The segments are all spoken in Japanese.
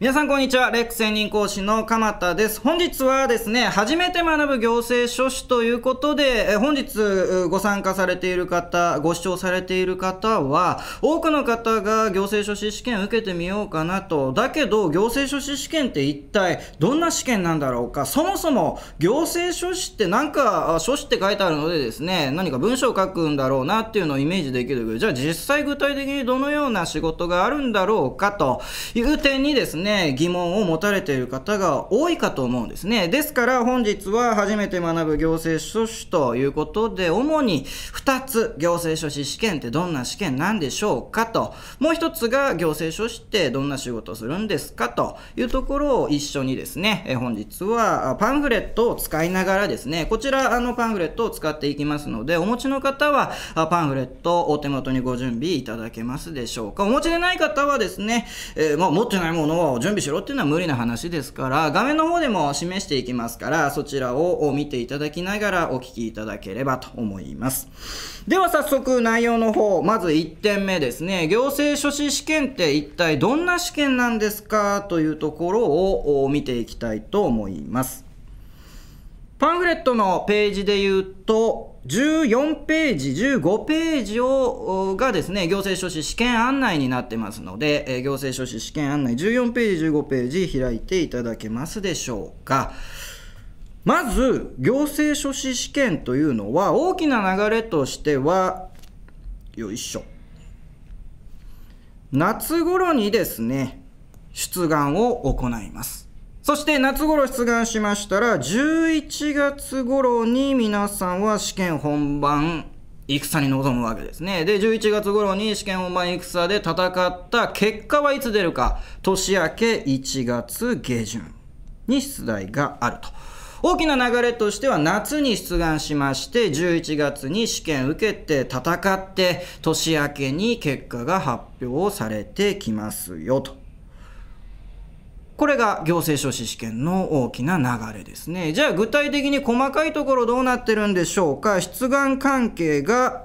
皆さんこんにちは。レック専任講師の鎌田です。本日はですね、初めて学ぶ行政書士ということで、本日ご参加されている方、ご視聴されている方は、多くの方が行政書士試験受けてみようかなと。だけど、行政書士試験って一体どんな試験なんだろうか。そもそも行政書士ってなんか書士って書いてあるのでですね、何か文章を書くんだろうなっていうのをイメージできるけど、じゃあ実際具体的にどのような仕事があるんだろうかという点にですね、ね疑問を持たれている方が多いかと思うんですねですから本日は初めて学ぶ行政書士ということで主に2つ行政書士試験ってどんな試験なんでしょうかともう1つが行政書士ってどんな仕事をするんですかというところを一緒にですね本日はパンフレットを使いながらですねこちらあのパンフレットを使っていきますのでお持ちの方はパンフレットお手元にご準備いただけますでしょうかお持ちでない方はですね、えー、まあ、持ってないものは準備しろっていうのは無理な話ですから画面の方でも示していきますからそちらを見ていただきながらお聞きいただければと思いますでは早速内容の方まず1点目ですね行政書士試験って一体どんな試験なんですかというところを見ていきたいと思いますパンフレットのページで言うと14ページ、15ページをがですね行政書士試験案内になってますので、え行政書士試験案内14ページ、15ページ開いていただけますでしょうか。まず行政書士試験というのは大きな流れとしてはよいしょ夏頃にですね出願を行いますそして夏頃出願しましたら11月頃に皆さんは試験本番戦に臨むわけですね。で、11月頃に試験本番戦で戦った結果はいつ出るか、年明け1月下旬に出題があると。大きな流れとしては夏に出願しまして、11月に試験受けて戦って、年明けに結果が発表されてきますよと。これが行政書士試験の大きな流れですね。じゃあ具体的に細かいところどうなってるんでしょうか。出願関係が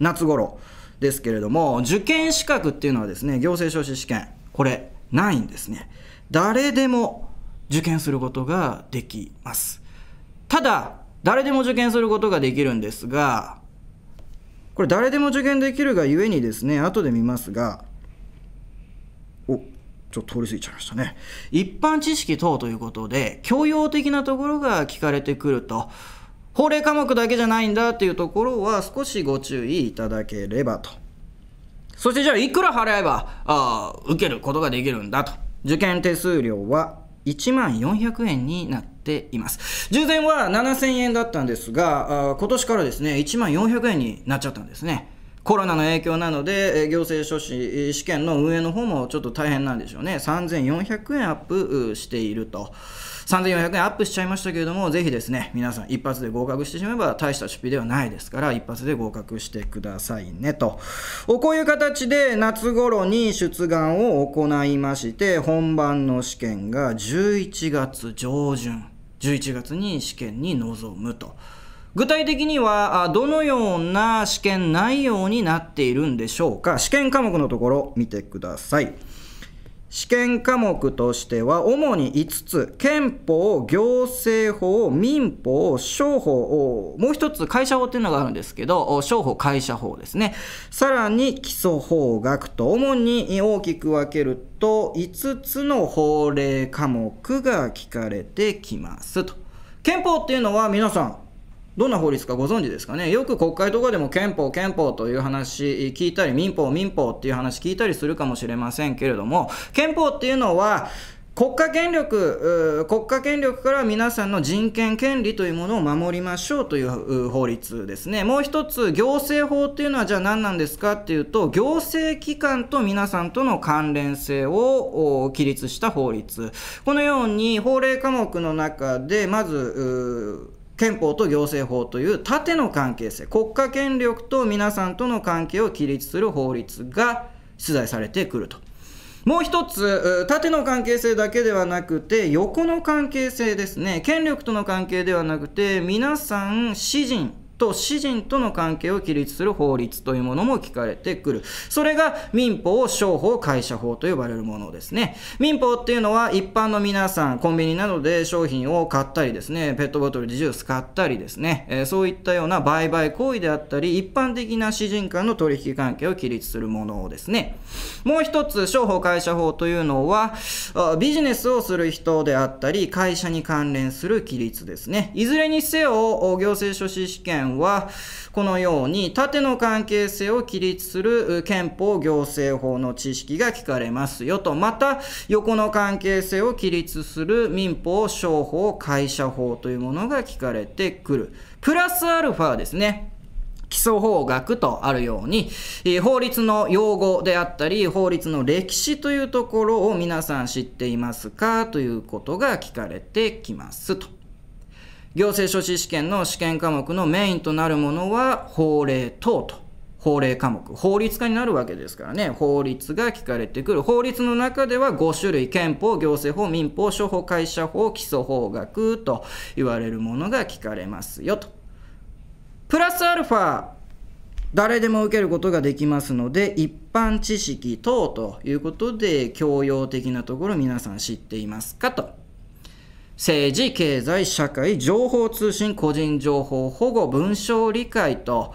夏頃ですけれども、受験資格っていうのはですね、行政書士試験、これないんですね。誰でも受験することができます。ただ、誰でも受験することができるんですが、これ誰でも受験できるがゆえにですね、後で見ますが、おちょっと通り過ぎちゃいましたね。一般知識等ということで、教養的なところが聞かれてくると、法令科目だけじゃないんだっていうところは少しご注意いただければと。そしてじゃあ、いくら払えばあ受けることができるんだと。受験手数料は1万400円になっています。従前は7000円だったんですが、あ今年からですね、1万400円になっちゃったんですね。コロナの影響なので、行政書士試験の運営の方もちょっと大変なんでしょうね、3400円アップしていると、3400円アップしちゃいましたけれども、ぜひですね、皆さん、一発で合格してしまえば大した出費ではないですから、一発で合格してくださいねと、こういう形で夏頃に出願を行いまして、本番の試験が11月上旬、11月に試験に臨むと。具体的にはどのような試験内容になっているんでしょうか試験科目のところ見てください試験科目としては主に5つ憲法行政法民法商法もう1つ会社法っていうのがあるんですけど商法会社法ですねさらに基礎法学と主に大きく分けると5つの法令科目が聞かれてきますと憲法っていうのは皆さんどんな法律かご存知ですかね、よく国会とかでも憲法、憲法という話聞いたり、民法、民法っていう話聞いたりするかもしれませんけれども、憲法っていうのは、国家権力、国家権力から皆さんの人権、権利というものを守りましょうという法律ですね。もう一つ、行政法っていうのはじゃあ何なんですかっていうと、行政機関と皆さんとの関連性を規律した法律。このように法令科目の中で、まず、憲法と行政法という縦の関係性、国家権力と皆さんとの関係を規律する法律が出題されてくると。もう一つ、縦の関係性だけではなくて、横の関係性ですね。権力との関係ではなくて、皆さん、私人、と私人との関係を規律する法律というものも聞かれてくる。それが民法、商法、会社法と呼ばれるものですね。民法っていうのは一般の皆さん、コンビニなどで商品を買ったりですね、ペットボトルでジュース買ったりですね、えー、そういったような売買行為であったり、一般的な私人間の取引関係を規律するものですね。もう一つ、商法、会社法というのは、ビジネスをする人であったり、会社に関連する規律ですね。いずれにせよ、行政書士試験は、このように縦の関係性を規律する憲法行政法の知識が聞かれますよと、また横の関係性を規律する民法、商法、会社法というものが聞かれてくる。プラスアルファですね。基礎法学とあるように、法律の用語であったり、法律の歴史というところを皆さん知っていますかということが聞かれてきますと。行政書士試験の試験科目のメインとなるものは法令等と。法令科目。法律家になるわけですからね。法律が聞かれてくる。法律の中では5種類。憲法、行政法、民法、商法、会社法、基礎法学と言われるものが聞かれますよと。プラスアルファ、誰でも受けることができますので、一般知識等ということで、教養的なところ皆さん知っていますかと。政治、経済、社会、情報通信、個人情報保護、文章理解と、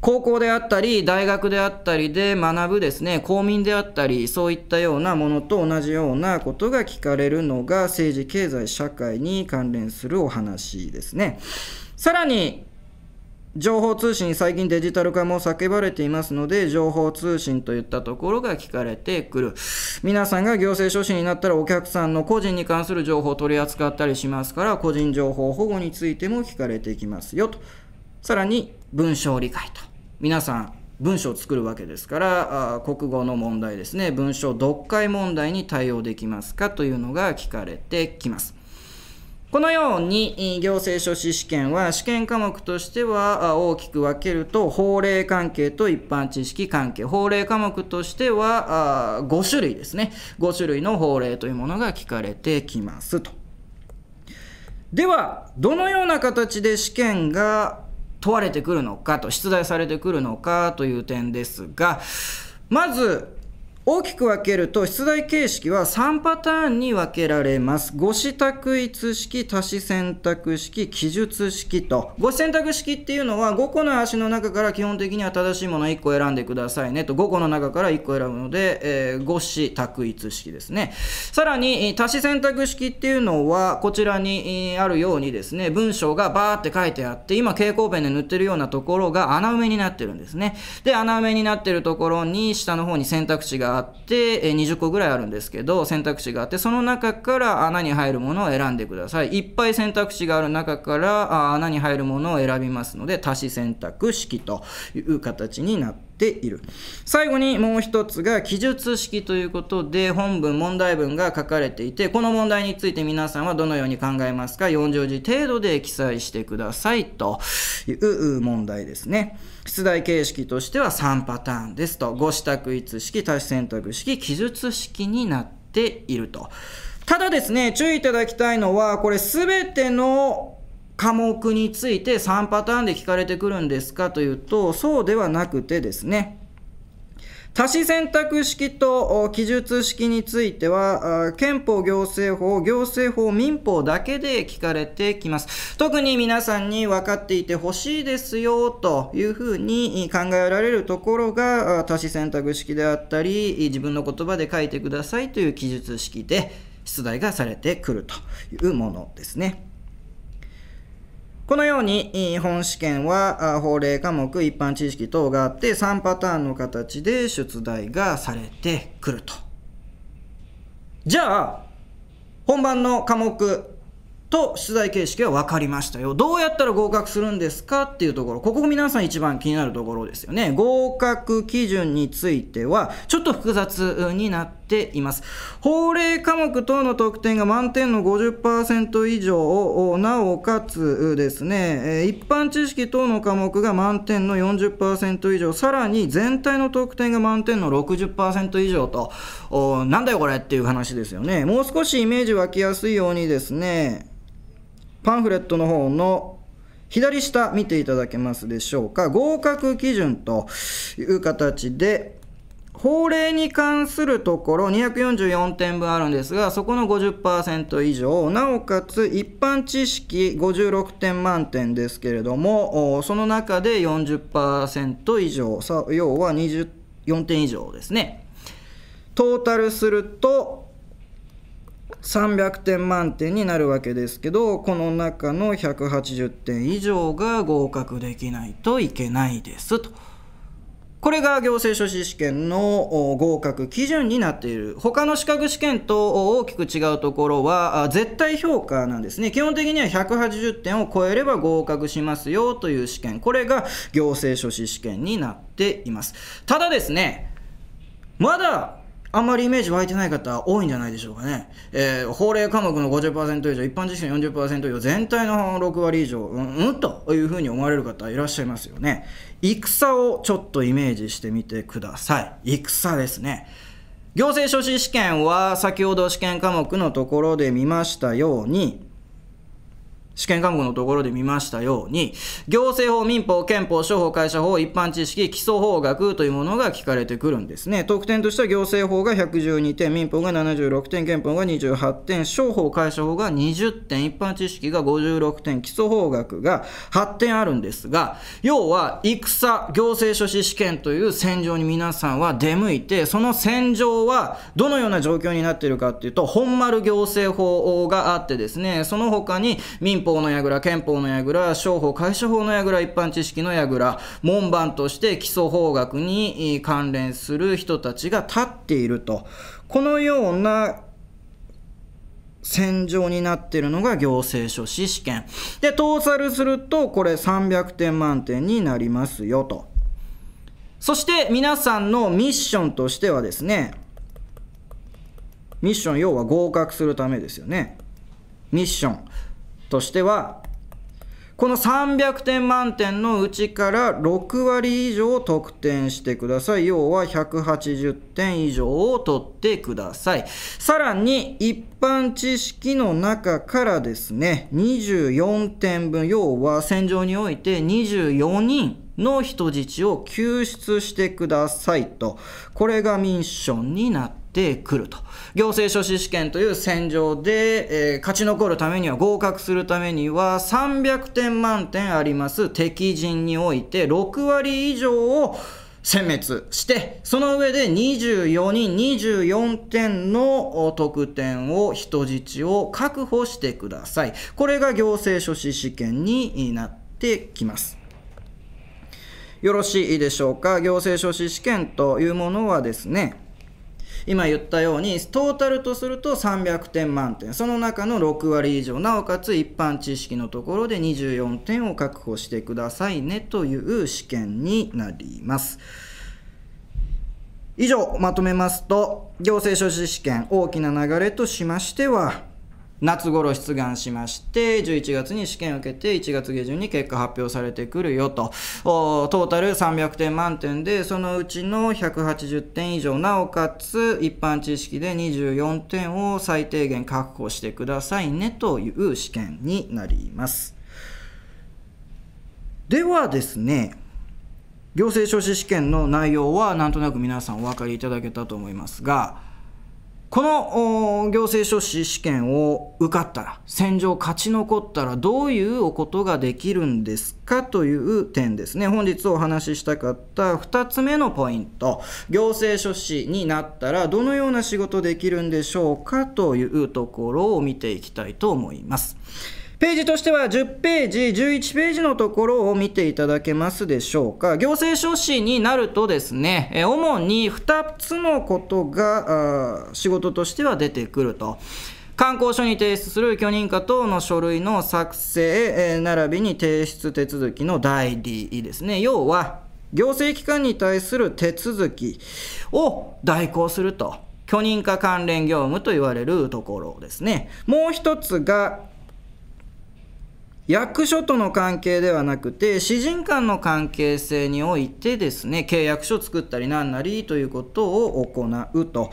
高校であったり、大学であったりで学ぶですね、公民であったり、そういったようなものと同じようなことが聞かれるのが、政治、経済、社会に関連するお話ですね。さらに、情報通信、最近デジタル化も叫ばれていますので、情報通信といったところが聞かれてくる。皆さんが行政書士になったらお客さんの個人に関する情報を取り扱ったりしますから、個人情報保護についても聞かれてきますよと。さらに、文章理解と。皆さん、文章を作るわけですからあ、国語の問題ですね、文章読解問題に対応できますかというのが聞かれてきます。このように行政書士試験は試験科目としては大きく分けると法令関係と一般知識関係法令科目としては5種類ですね5種類の法令というものが聞かれてきますとではどのような形で試験が問われてくるのかと出題されてくるのかという点ですがまず大きく分けると出題形式は3パターンに分けられます。5子択一式、多子選択式、記述式と。5選択式っていうのは5個の足の中から基本的には正しいもの1個選んでくださいねと5個の中から1個選ぶので、えー、子択一式ですね。さらに多子選択式っていうのはこちらにあるようにですね、文章がバーって書いてあって、今蛍光ペンで塗ってるようなところが穴埋めになってるんですね。で、穴埋めになってるところに下の方に選択肢ががあって20個ぐらいあるんですけど選択肢があってその中から穴に入るものを選んでくださいいっぱい選択肢がある中から穴に入るものを選びますので足し選択式という形になってている最後にもう一つが記述式ということで本文問題文が書かれていてこの問題について皆さんはどのように考えますか40字程度で記載してくださいという問題ですね出題形式としては3パターンですと5支度1式足し選択式記述式になっているとただですね注意いただきたいのはこれ全ての科目について3パターンで聞かれてくるんですかというと、そうではなくてですね、多子選択式と記述式については、憲法行政法、行政法、民法だけで聞かれてきます。特に皆さんに分かっていてほしいですよというふうに考えられるところが、多子選択式であったり、自分の言葉で書いてくださいという記述式で出題がされてくるというものですね。このように本試験は法令科目一般知識等があって3パターンの形で出題がされてくるとじゃあ本番の科目と出題形式は分かりましたよどうやったら合格するんですかっていうところここ皆さん一番気になるところですよね合格基準についてはちょっと複雑になってています法令科目等の得点が満点の50%以上なおかつですね一般知識等の科目が満点の40%以上さらに全体の得点が満点の60%以上となんだよこれっていう話ですよねもう少しイメージ湧きやすいようにですねパンフレットの方の左下見ていただけますでしょうか合格基準という形で法令に関するところ244点分あるんですがそこの50%以上なおかつ一般知識56点満点ですけれどもその中で40%以上要は24点以上ですねトータルすると300点満点になるわけですけどこの中の180点以上が合格できないといけないですと。これが行政書士試験の合格基準になっている。他の資格試験と大きく違うところは、絶対評価なんですね。基本的には180点を超えれば合格しますよという試験。これが行政書士試験になっています。ただですね、まだあんまりイメージ湧いてない方多いんじゃないでしょうかね、えー、法令科目の50%以上一般実習の40%以上全体の6割以上うんうんというふうに思われる方いらっしゃいますよね戦をちょっとイメージしてみてください戦ですね行政書士試験は先ほど試験科目のところで見ましたように試験看護のところで見ましたように、行政法、民法、憲法、商法、会社法、一般知識、基礎法学というものが聞かれてくるんですね。得点としては行政法が112点、民法が76点、憲法が28点、商法、会社法が20点、一般知識が56点、基礎法学が8点あるんですが、要は、戦、行政書士試験という戦場に皆さんは出向いて、その戦場はどのような状況になっているかっていうと、本丸行政法があってですね、その他に民法法の櫓、憲法の櫓、商法、会社法の櫓、一般知識の櫓、門番として基礎法学に関連する人たちが立っていると。このような戦場になってるのが行政書士試験。で、トータルすると、これ300点満点になりますよと。そして皆さんのミッションとしてはですね、ミッション、要は合格するためですよね。ミッション。としてはこの300点満点のうちから6割以上得点してください。要は180点以上を取ってください。さらに一般知識の中からですね、24点分、要は戦場において24人の人質を救出してくださいと。これがミッションになってってくると行政書士試験という戦場で、えー、勝ち残るためには合格するためには300点満点あります敵陣において6割以上を殲滅して、その上で24人24点の得点を、人質を確保してください。これが行政書士試験になってきます。よろしいでしょうか。行政書士試験というものはですね、今言ったようにトータルとすると300点満点その中の6割以上なおかつ一般知識のところで24点を確保してくださいねという試験になります。以上まとめますと行政書士試験大きな流れとしましては夏頃出願しまして11月に試験を受けて1月下旬に結果発表されてくるよとトータル300点満点でそのうちの180点以上なおかつ一般知識で24点を最低限確保してくださいねという試験になりますではですね行政書士試験の内容はなんとなく皆さんお分かりいただけたと思いますがこの行政書士試験を受かったら戦場勝ち残ったらどういうおことができるんですかという点ですね本日お話ししたかった2つ目のポイント行政書士になったらどのような仕事できるんでしょうかというところを見ていきたいと思います。ページとしては10ページ、11ページのところを見ていただけますでしょうか。行政書士になるとですね、主に2つのことが仕事としては出てくると。観光所に提出する許認可等の書類の作成、並びに提出手続きの代理ですね。要は、行政機関に対する手続きを代行すると。許認可関連業務と言われるところですね。もう一つが、役所との関係ではなくて、詩人間の関係性においてですね、契約書を作ったりなんなりということを行うと。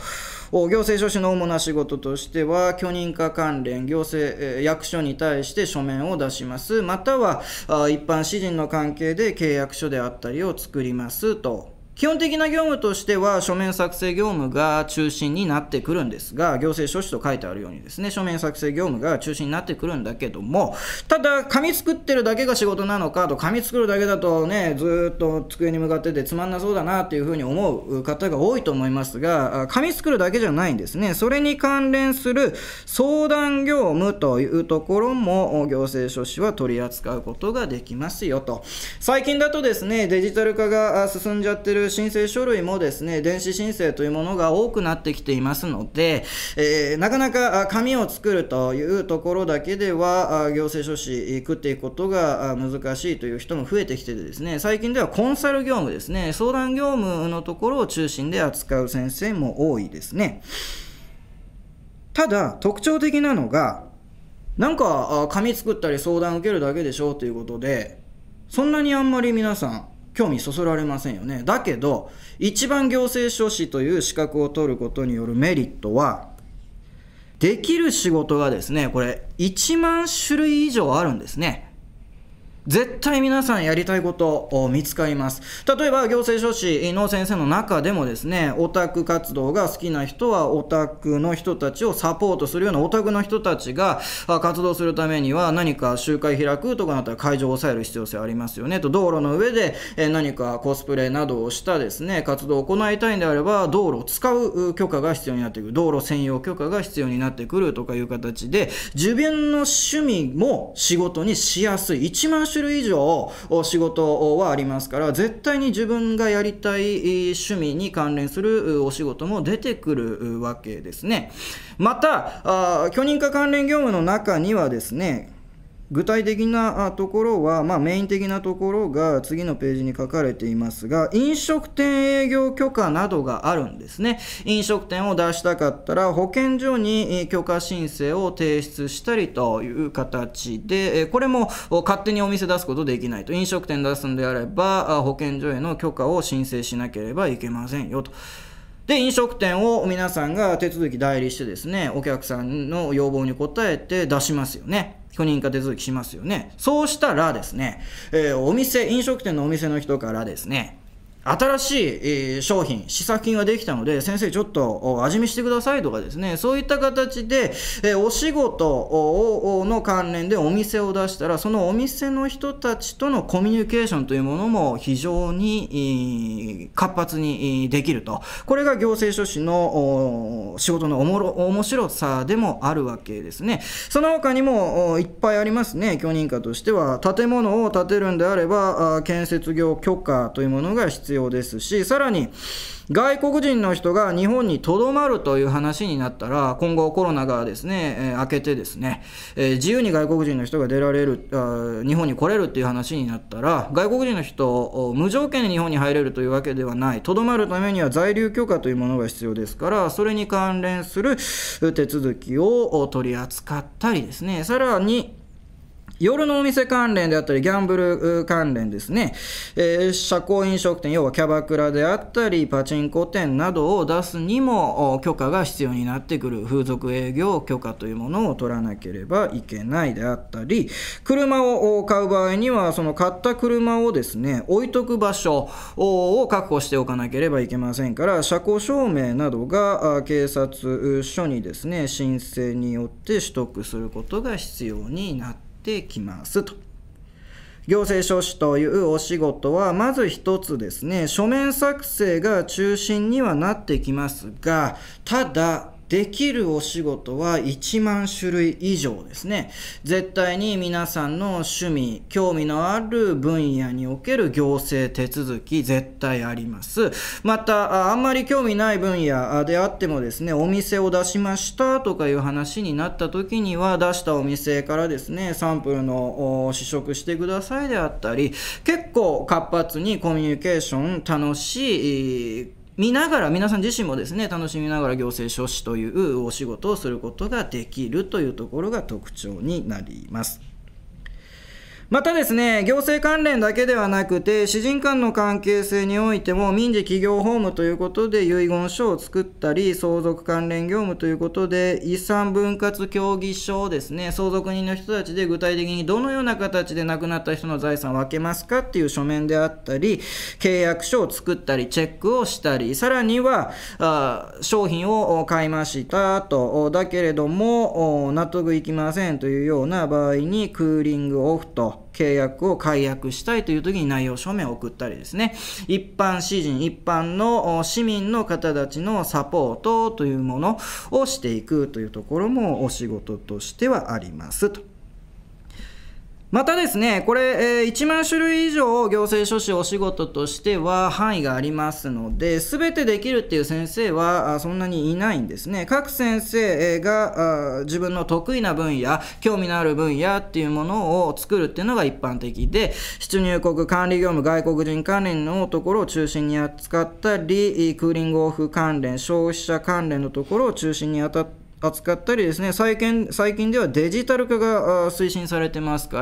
行政書士の主な仕事としては、許認可関連、行政、役所に対して書面を出します。または、一般詩人の関係で契約書であったりを作りますと。基本的な業務としては書面作成業務が中心になってくるんですが行政書士と書いてあるようにですね書面作成業務が中心になってくるんだけどもただ紙作ってるだけが仕事なのかと紙作るだけだとねずっと机に向かっててつまんなそうだなっていうふうに思う方が多いと思いますが紙作るだけじゃないんですねそれに関連する相談業務というところも行政書士は取り扱うことができますよと最近だとですねデジタル化が進んじゃってる申請書類もですね、電子申請というものが多くなってきていますので、えー、なかなか紙を作るというところだけでは、行政書士食っていくことが難しいという人も増えてきててですね、最近ではコンサル業務ですね、相談業務のところを中心で扱う先生も多いですね。ただ、特徴的なのが、なんか紙作ったり相談受けるだけでしょということで、そんなにあんまり皆さん、興味そそられませんよねだけど一番行政書士という資格を取ることによるメリットはできる仕事がですねこれ1万種類以上あるんですね絶対皆さんやりたいことを見つかります例えば行政書士の先生の中でもですねオタク活動が好きな人はオタクの人たちをサポートするようなオタクの人たちが活動するためには何か集会開くとかなったら会場を抑える必要性ありますよねと道路の上で何かコスプレなどをしたですね活動を行いたいんであれば道路を使う許可が必要になってくる道路専用許可が必要になってくるとかいう形で自分の趣味も仕事にしやすい種類以上仕事はありますから絶対に自分がやりたい趣味に関連するお仕事も出てくるわけですねまた許認可関連業務の中にはですね具体的なところは、まあ、メイン的なところが次のページに書かれていますが、飲食店営業許可などがあるんですね。飲食店を出したかったら、保健所に許可申請を提出したりという形で、これも勝手にお店出すことできないと。飲食店出すんであれば、保健所への許可を申請しなければいけませんよと。で、飲食店を皆さんが手続き代理してですね、お客さんの要望に応えて出しますよね。許認化手続きしますよね。そうしたらですね、えー、お店、飲食店のお店の人からですね、新しい商品、試作品ができたので、先生ちょっと味見してくださいとかですね、そういった形で、お仕事の関連でお店を出したら、そのお店の人たちとのコミュニケーションというものも非常に活発にできると。これが行政書士の仕事のおもろ面白さでもあるわけですね。その他にもいっぱいありますね、許認可としては。建物を建てるんであれば、建設業許可というものが必要必要ですし、さらに外国人の人が日本にとどまるという話になったら、今後コロナがですね、えー、明けてですね、えー、自由に外国人の人が出られるあ、日本に来れるっていう話になったら、外国人の人、無条件に日本に入れるというわけではない、とどまるためには在留許可というものが必要ですから、それに関連する手続きを取り扱ったりですね、さらに、夜のお店関連であったり、ギャンブル関連ですね、えー、社交飲食店、要はキャバクラであったり、パチンコ店などを出すにも許可が必要になってくる、風俗営業許可というものを取らなければいけないであったり、車を買う場合には、その買った車をですね、置いとく場所を確保しておかなければいけませんから、車庫証明などが警察署にですね、申請によって取得することが必要になってってきますと。行政書士というお仕事は、まず一つですね、書面作成が中心にはなってきますが、ただ、できるお仕事は1万種類以上ですね。絶対に皆さんの趣味、興味のある分野における行政手続き絶対あります。また、あんまり興味ない分野であってもですね、お店を出しましたとかいう話になった時には、出したお店からですね、サンプルの試食してくださいであったり、結構活発にコミュニケーション楽しい、見ながら皆さん自身もですね楽しみながら行政書士というお仕事をすることができるというところが特徴になります。またですね、行政関連だけではなくて、私人間の関係性においても、民事企業法務ということで遺言書を作ったり、相続関連業務ということで、遺産分割協議書をですね、相続人の人たちで具体的にどのような形で亡くなった人の財産を分けますかっていう書面であったり、契約書を作ったり、チェックをしたり、さらには、あ商品を買いましたと、だけれども、納得いきませんというような場合に、クーリングオフと、契約を解約したいという時に内容証明を送ったりですね、一般市人、一般の市民の方たちのサポートというものをしていくというところもお仕事としてはありますと。またですね、これ、えー、1万種類以上行政書士お仕事としては範囲がありますので、すべてできるっていう先生はそんなにいないんですね。各先生が自分の得意な分野、興味のある分野っていうものを作るっていうのが一般的で、出入国管理業務、外国人関連のところを中心に扱ったり、クーリングオフ関連、消費者関連のところを中心に当たっり、扱ったりですね最近最近ではデジタル化が推進されてますか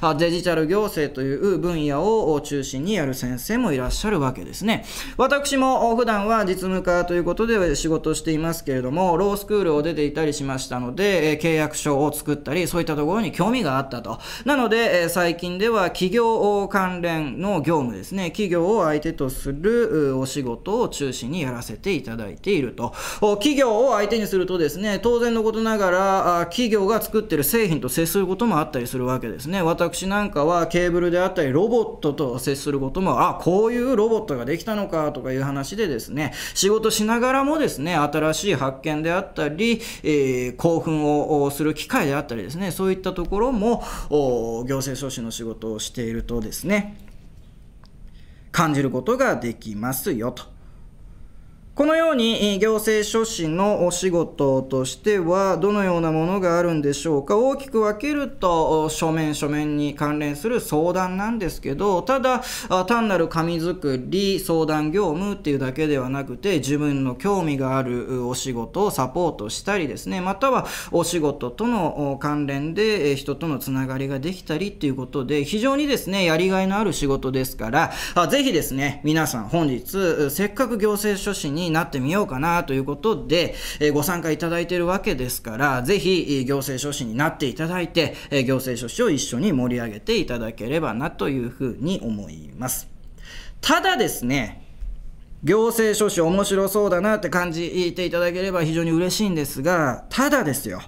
らデジタル行政という分野を中心にやる先生もいらっしゃるわけですね私も普段は実務家ということで仕事していますけれどもロースクールを出ていたりしましたので契約書を作ったりそういったところに興味があったとなので最近では企業関連の業務ですね企業を相手とするお仕事を中心にやらせていただいていると企業を相手にするとですね当然のことながら企業が作ってる製品と接することもあったりするわけですね私なんかはケーブルであったりロボットと接することもあこういうロボットができたのかとかいう話でですね仕事しながらもですね新しい発見であったり、えー、興奮をする機会であったりですねそういったところも行政書士の仕事をしているとですね感じることができますよと。このように行政書士のお仕事としてはどのようなものがあるんでしょうか大きく分けると書面書面に関連する相談なんですけどただ単なる紙作り相談業務っていうだけではなくて自分の興味があるお仕事をサポートしたりですねまたはお仕事との関連で人とのつながりができたりっていうことで非常にですねやりがいのある仕事ですからぜひですね皆さん本日せっかく行政書士にになってみようかなということで、えご参加いただいているわけですから、ぜひ行政書士になっていただいて、え行政書士を一緒に盛り上げていただければなというふうに思います。ただですね、行政書士面白そうだなって感じていただければ非常に嬉しいんですが、ただですよ、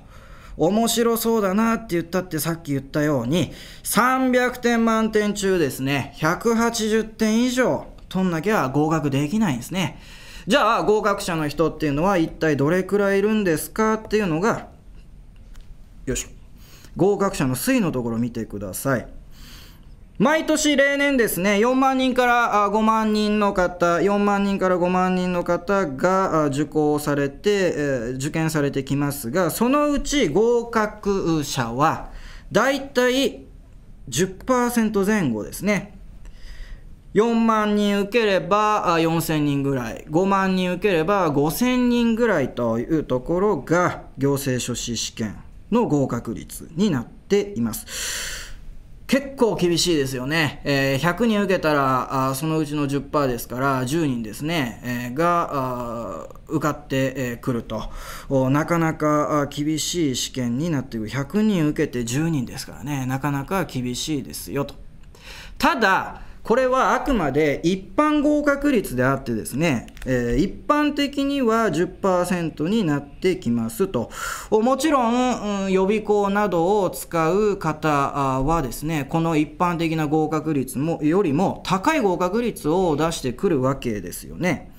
面白そうだなって言ったってさっき言ったように、300点満点中ですね、180点以上取んなきゃ合格できないんですね。じゃあ合格者の人っていうのは一体どれくらいいるんですかっていうのがよし合格者の推移のところ見てください毎年例年ですね4万人から5万人の方4万人から5万人の方が受講されて受験されてきますがそのうち合格者はだいたい10%前後ですね4万人受ければ4000人ぐらい、5万人受ければ5000人ぐらいというところが、行政書士試験の合格率になっています。結構厳しいですよね。100人受けたら、そのうちの10%ですから、10人ですね、が受かってくると、なかなか厳しい試験になってくる。100人受けて10人ですからね、なかなか厳しいですよと。ただ、これはあくまで一般合格率であってですね、えー、一般的には10%になってきますと。もちろん、うん、予備校などを使う方はですね、この一般的な合格率もよりも高い合格率を出してくるわけですよね。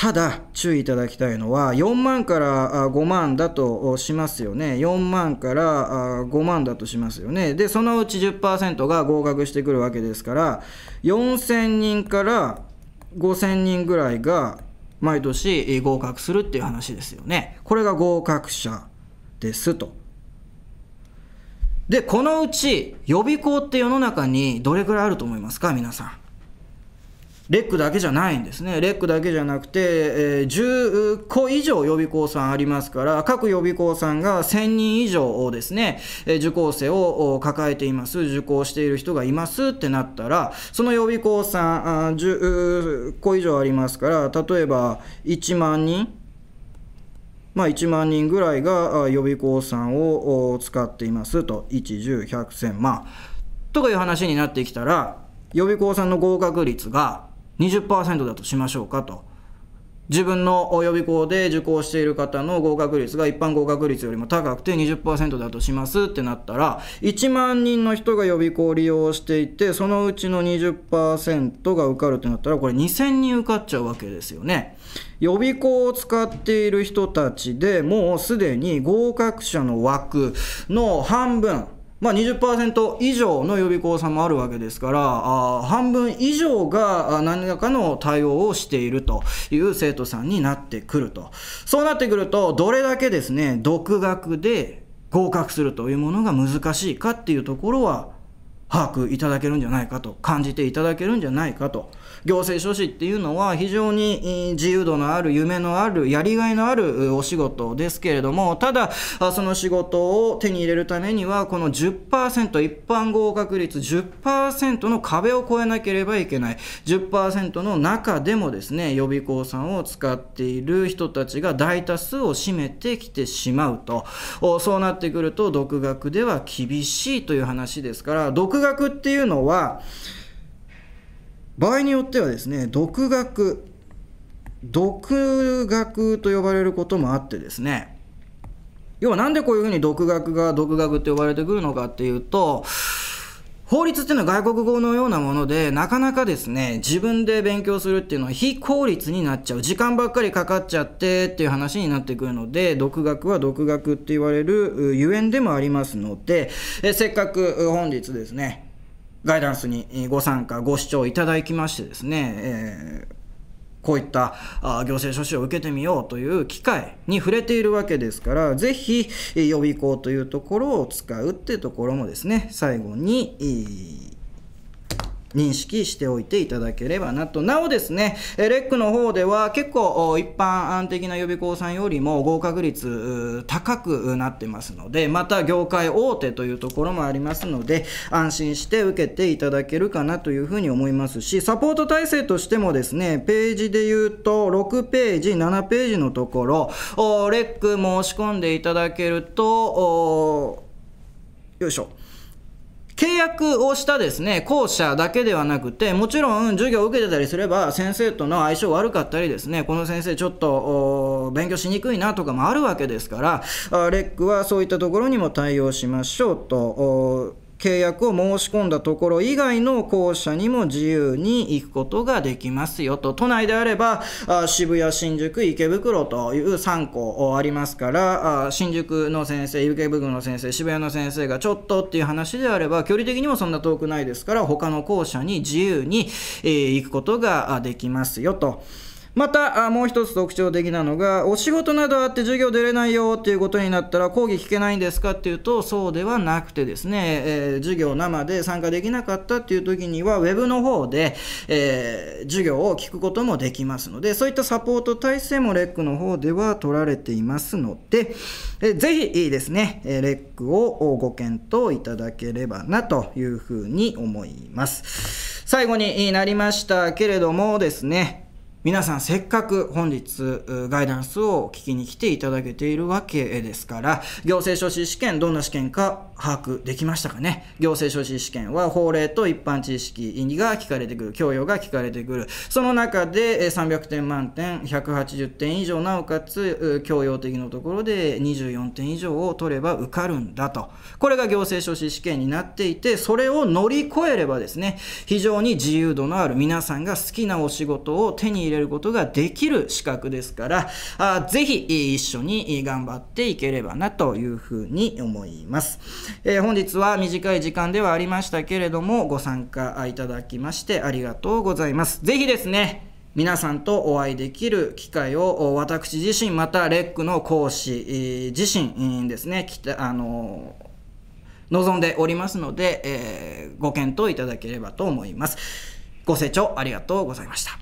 ただ注意いただきたいのは4万から5万だとしますよね4万から5万だとしますよねでそのうち10%が合格してくるわけですから4000人から5000人ぐらいが毎年合格するっていう話ですよねこれが合格者ですとでこのうち予備校って世の中にどれぐらいあると思いますか皆さんレックだけじゃないんですね、レックだけじゃなくて、えー、10個以上予備校さんありますから、各予備校さんが1000人以上ですね、えー、受講生を抱えています、受講している人がいますってなったら、その予備校さん、あ10個以上ありますから、例えば1万人。まあ、1万人ぐらいが予備校さんを使っていますと、1、10、100、1000万。とかいう話になってきたら、予備校さんの合格率が20%だとしましょうかと。自分の予備校で受講している方の合格率が一般合格率よりも高くて20%だとしますってなったら1万人の人が予備校を利用していてそのうちの20%が受かるってなったらこれ2000人受かっちゃうわけですよね予備校を使っている人たちでもうすでに合格者の枠の半分まあ20%以上の予備校さんもあるわけですから、半分以上が何らかの対応をしているという生徒さんになってくると。そうなってくると、どれだけですね、独学で合格するというものが難しいかっていうところは把握いただけるんじゃないかと感じていただけるんじゃないかと行政書士っていうのは非常に自由度のある夢のあるやりがいのあるお仕事ですけれどもただその仕事を手に入れるためにはこの10%一般合格率10%の壁を越えなければいけない10%の中でもですね予備校さんを使っている人たちが大多数を占めてきてしまうとそうなってくると独学では厳しいという話ですから独学独学っていうのは場合によってはですね独学独学と呼ばれることもあってですね要はなんでこういうふうに独学が独学って呼ばれてくるのかっていうと法律っていうのは外国語のようなもので、なかなかですね、自分で勉強するっていうのは非効率になっちゃう。時間ばっかりかかっちゃってっていう話になってくるので、独学は独学って言われるゆえんでもありますので、えせっかく本日ですね、ガイダンスにご参加、ご視聴いただきましてですね、えーこういった行政書士を受けてみようという機会に触れているわけですから、ぜひ予備校というところを使うっていうところもですね、最後に認識しておいていただければなと。なおですね、レックの方では結構一般的な予備校さんよりも合格率高くなってますので、また業界大手というところもありますので、安心して受けていただけるかなというふうに思いますし、サポート体制としてもですね、ページで言うと6ページ、7ページのところ、レック申し込んでいただけると、よいしょ。契約をしたですね、校舎だけではなくて、もちろん授業を受けてたりすれば、先生との相性悪かったりですね、この先生ちょっと勉強しにくいなとかもあるわけですから、レックはそういったところにも対応しましょうと。契約を申し込んだところ以外の校舎にも自由に行くことができますよと都内であれば渋谷新宿池袋という3校ありますから新宿の先生池袋の先生渋谷の先生がちょっとっていう話であれば距離的にもそんな遠くないですから他の校舎に自由に行くことができますよと。またもう一つ特徴的なのがお仕事などあって授業出れないよっていうことになったら講義聞けないんですかっていうとそうではなくてですね、えー、授業生で参加できなかったっていう時にはウェブの方で、えー、授業を聞くこともできますのでそういったサポート体制もレックの方では取られていますので、えー、ぜひですねレックをご検討いただければなというふうに思います最後になりましたけれどもですね皆さんせっかく本日ガイダンスを聞きに来ていただけているわけですから行政書士試験どんな試験か把握できましたかね行政書士試験は法令と一般知識が聞かれてくる教養が聞かれてくるその中で300点満点180点以上なおかつ教養的なところで24点以上を取れば受かるんだとこれが行政書士試験になっていてそれを乗り越えればですね非常に自由度のある皆さんが好きなお仕事を手に入れ入れることができる資格ですからあぜひ一緒に頑張っていければなというふうに思います、えー、本日は短い時間ではありましたけれどもご参加いただきましてありがとうございますぜひですね皆さんとお会いできる機会を私自身またレックの講師自身ですねきたあの望んでおりますので、えー、ご検討いただければと思います。ご清聴ありがとうございました。